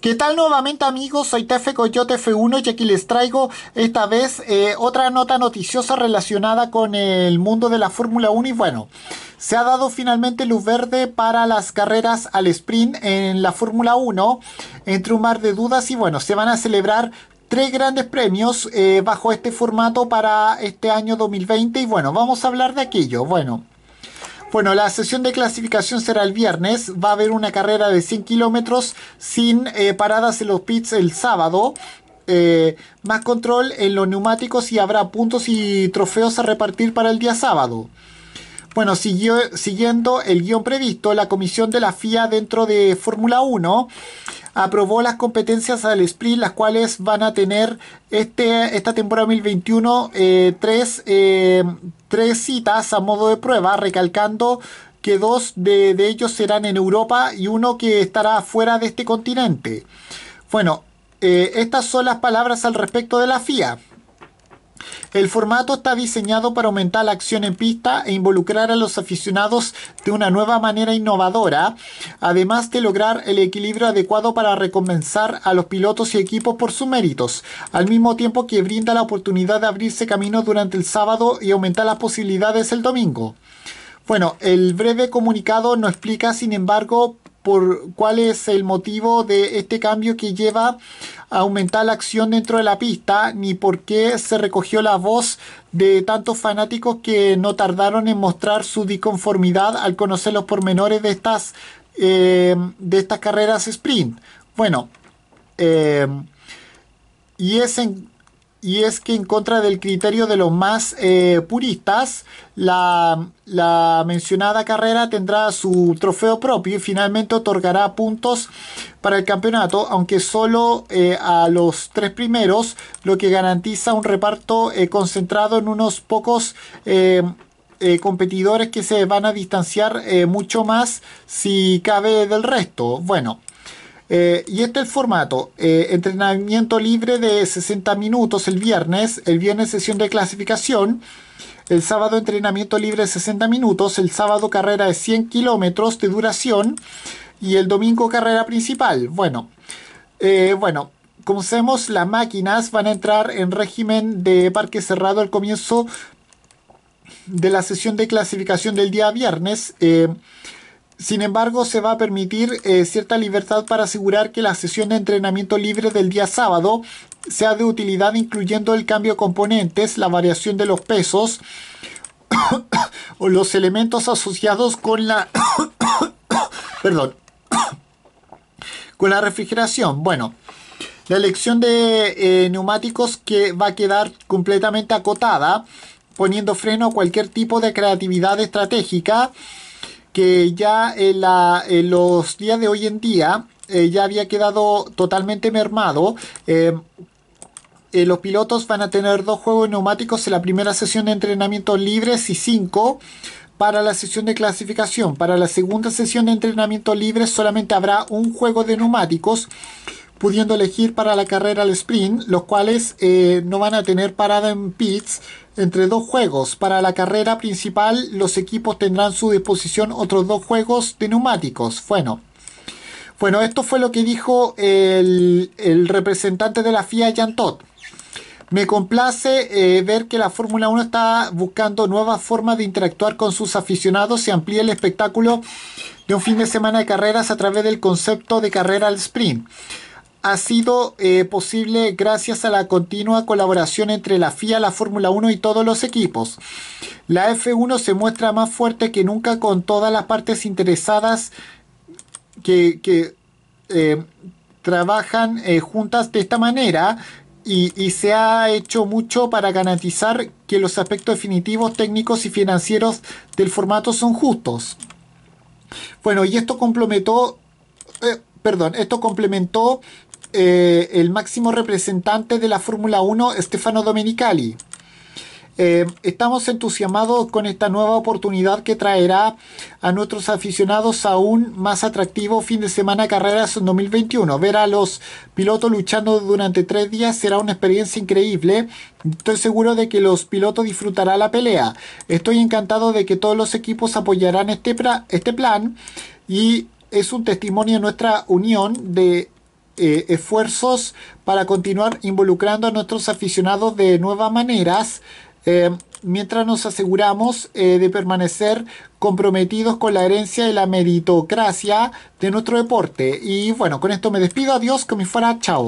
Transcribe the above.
¿Qué tal nuevamente amigos? Soy Tefe Coyote F1 y aquí les traigo esta vez eh, otra nota noticiosa relacionada con el mundo de la Fórmula 1 y bueno, se ha dado finalmente luz verde para las carreras al sprint en la Fórmula 1 entre un mar de dudas y bueno, se van a celebrar tres grandes premios eh, bajo este formato para este año 2020 y bueno, vamos a hablar de aquello, bueno. Bueno, la sesión de clasificación será el viernes. Va a haber una carrera de 100 kilómetros sin eh, paradas en los pits el sábado. Eh, más control en los neumáticos y habrá puntos y trofeos a repartir para el día sábado. Bueno, siguiendo el guión previsto, la comisión de la FIA dentro de Fórmula 1 aprobó las competencias al sprint, las cuales van a tener este, esta temporada 2021 eh, tres, tres citas a modo de prueba, recalcando que dos de, ellos serán en Europa y uno que estará fuera de este continente. Bueno, eh, estas son las palabras al respecto de la FIA. El formato está diseñado para aumentar la acción en pista e involucrar a los aficionados de una nueva manera innovadora, además de lograr el equilibrio adecuado para recompensar a los pilotos y equipos por sus méritos, al mismo tiempo que brinda la oportunidad de abrirse camino durante el sábado y aumentar las posibilidades el domingo. Bueno, el breve comunicado no explica, sin embargo, por cuál es el motivo de este cambio que lleva a aumentar la acción dentro de la pista, ni por qué se recogió la voz de tantos fanáticos que no tardaron en mostrar su disconformidad al conocer los pormenores de estas, eh, de estas carreras sprint. Bueno, eh, y es en y es que en contra del criterio de los más eh, puristas, la, mencionada carrera tendrá su trofeo propio y finalmente otorgará puntos para el campeonato, aunque solo eh, a los tres primeros, lo que garantiza un reparto eh, concentrado en unos pocos competidores que se van a distanciar mucho más si cabe del resto. Bueno, eh, y este es el formato. Eh, entrenamiento libre de 60 minutos el viernes. El viernes sesión de clasificación. El sábado entrenamiento libre de 60 minutos. El sábado carrera de 100 kilómetros de duración. Y el domingo carrera principal. Bueno, eh, bueno, como sabemos, las máquinas van a entrar en régimen de parque cerrado al comienzo de la sesión de clasificación del día viernes. Sin embargo, se va a permitir eh, cierta libertad para asegurar que la sesión de entrenamiento libre del día sábado sea de utilidad incluyendo el cambio de componentes, la variación de los pesos o los elementos asociados con la... Perdón. con la refrigeración. Bueno, la elección de eh, neumáticos que va a quedar completamente acotada, poniendo freno a cualquier tipo de creatividad estratégica que ya en, eh, eh, los días de hoy en día eh, ya había quedado totalmente mermado. Em, los pilotos van a tener dos juegos neumáticos en la primera sesión de entrenamiento libres y cinco para la sesión de clasificación. Para la segunda sesión de entrenamiento libre solamente habrá un juego de neumáticos pudiendo elegir para la carrera al sprint, los cuales eh, no van a tener parada en pits entre dos juegos. Para la carrera principal, los equipos tendrán a su disposición otros dos juegos de neumáticos. Bueno, bueno esto fue lo que dijo el, representante de la FIA, Jan Todt. Me complace eh, ver que la Fórmula 1 está buscando nuevas formas de interactuar con sus aficionados y amplía el espectáculo de un fin de semana de carreras a través del concepto de carrera al sprint ha sido eh, posible gracias a la continua colaboración entre la FIA, la Fórmula 1 y todos los equipos. La F1 se muestra más fuerte que nunca con todas las partes interesadas que, eh, trabajan eh, juntas de esta manera y, se ha hecho mucho para garantizar que los aspectos definitivos, técnicos y financieros del formato son justos. Bueno, y esto complementó, perdón, esto complementó eh, el máximo representante de la Fórmula 1, Stefano Domenicali. Eh, estamos entusiasmados con esta nueva oportunidad que traerá a nuestros aficionados a un más atractivo fin de semana carreras en 2021. Ver a los pilotos luchando durante tres días será una experiencia increíble. Estoy seguro de que los pilotos disfrutarán la pelea. Estoy encantado de que todos los equipos apoyarán este, este plan y es un testimonio de nuestra unión de eh, esfuerzos para continuar involucrando a nuestros aficionados de nuevas maneras. Eh, mientras nos aseguramos eh, de permanecer comprometidos con la herencia y la meritocracia de nuestro deporte. Y bueno, con esto me despido, adiós, que me fuera, chao.